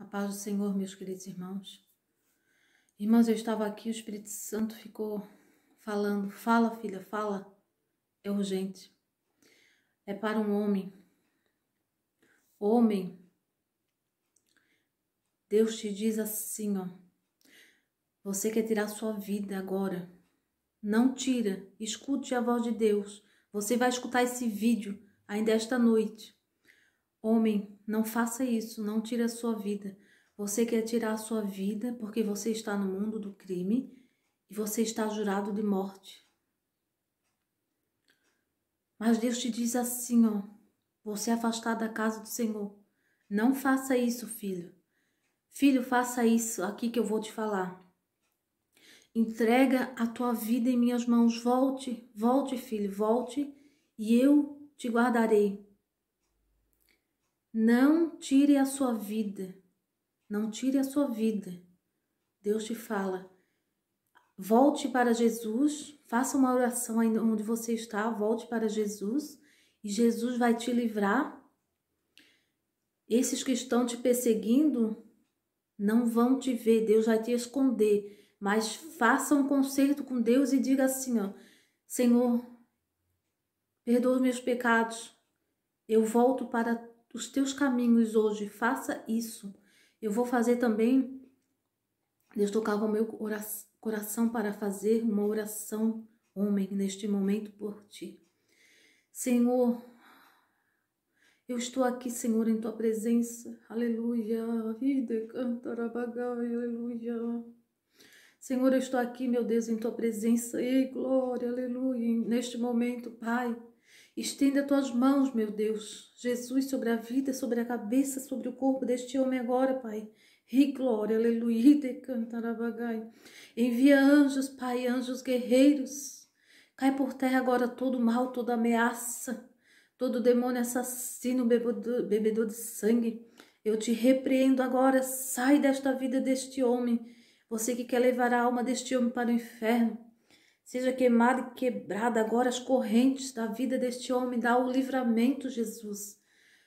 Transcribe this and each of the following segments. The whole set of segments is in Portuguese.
A paz do Senhor, meus queridos irmãos. Irmãos, eu estava aqui, o Espírito Santo ficou falando: fala, filha, fala. É urgente. É para um homem. Homem, Deus te diz assim, ó. Você quer tirar sua vida agora. Não tira. Escute a voz de Deus. Você vai escutar esse vídeo ainda esta noite. Homem, não faça isso, não tire a sua vida. Você quer tirar a sua vida porque você está no mundo do crime e você está jurado de morte. Mas Deus te diz assim, ó, você é afastado da casa do Senhor. Não faça isso, filho. Filho, faça isso aqui que eu vou te falar. Entrega a tua vida em minhas mãos. Volte, volte, filho, volte, e eu te guardarei. Não tire a sua vida. Não tire a sua vida. Deus te fala. Volte para Jesus, faça uma oração aí onde você está, volte para Jesus e Jesus vai te livrar. Esses que estão te perseguindo não vão te ver, Deus vai te esconder. Mas faça um conserto com Deus e diga assim: ó, Senhor, perdoa os meus pecados, eu volto para dos teus caminhos hoje, faça isso. Eu vou fazer também. Deus tocava o meu coração para fazer uma oração, homem, neste momento por ti. Senhor, eu estou aqui, Senhor, em tua presença. Aleluia. Vida é cantarabagai, aleluia. Senhor, eu estou aqui, meu Deus, em tua presença. Ei, glória, aleluia. Neste momento, Pai. Estenda tuas mãos, meu Deus, Jesus, sobre a vida, sobre a cabeça, sobre o corpo deste homem agora, Pai. E glória, aleluia, decantarabagai. Envia anjos, Pai, anjos guerreiros. Cai por terra agora todo mal, toda ameaça, todo demônio assassino, bebedor de sangue. Eu te repreendo agora, sai desta vida deste homem. Você que quer levar a alma deste homem para o inferno. Seja queimada e quebrada agora as correntes da vida deste homem, dá o livramento, Jesus,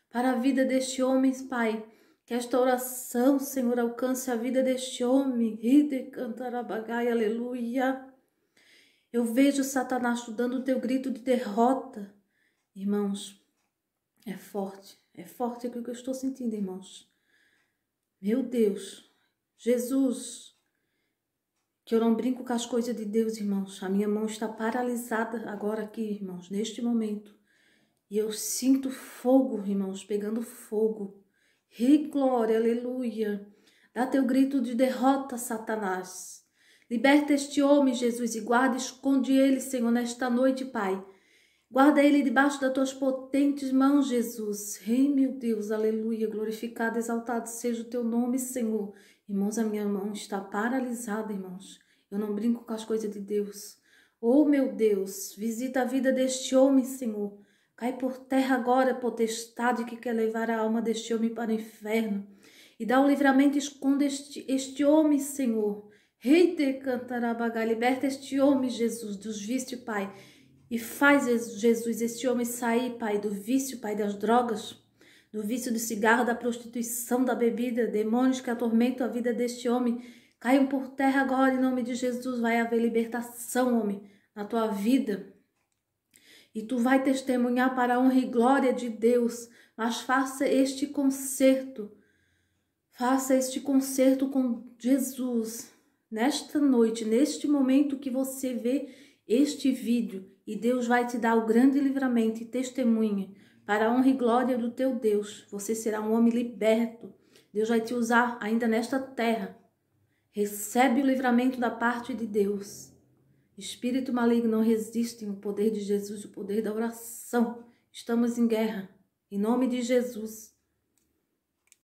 para a vida deste homem, Pai. Que esta oração, Senhor, alcance a vida deste homem. Ride cantarabagai, aleluia. Eu vejo Satanás dando o teu grito de derrota. Irmãos, é forte, é forte o que eu estou sentindo, irmãos. Meu Deus, Jesus, que eu não brinco com as coisas de Deus, irmãos. A minha mão está paralisada agora aqui, irmãos, neste momento. E eu sinto fogo, irmãos, pegando fogo. Rei, glória, aleluia. Dá teu grito de derrota, Satanás. Liberta este homem, Jesus, e guarda, esconde ele, Senhor, nesta noite, Pai. Guarda ele debaixo das tuas potentes mãos, Jesus. Rei, meu Deus, aleluia. Glorificado, exaltado seja o teu nome, Senhor. Irmãos, a minha mão está paralisada, irmãos. Eu não brinco com as coisas de Deus. Oh, meu Deus, visita a vida deste homem, Senhor. Cai por terra agora potestade que quer levar a alma deste homem para o inferno. E dá o livramento e esconda este, este homem, Senhor. Rei de Cantarabagá, liberta este homem, Jesus, dos vícios, Pai. E faz, Jesus, este homem sair, Pai, do vício, Pai, das drogas do vício do cigarro, da prostituição, da bebida, demônios que atormentam a vida deste homem, caiam por terra agora em nome de Jesus. Vai haver libertação, homem, na tua vida. E tu vai testemunhar para a honra e glória de Deus. Mas faça este concerto. Faça este concerto com Jesus nesta noite, neste momento que você vê este vídeo, e Deus vai te dar o grande livramento e testemunha para a honra e glória do teu Deus. Você será um homem liberto. Deus vai te usar ainda nesta terra. Recebe o livramento da parte de Deus. Espírito maligno não resiste o poder de Jesus, o poder da oração. Estamos em guerra. Em nome de Jesus.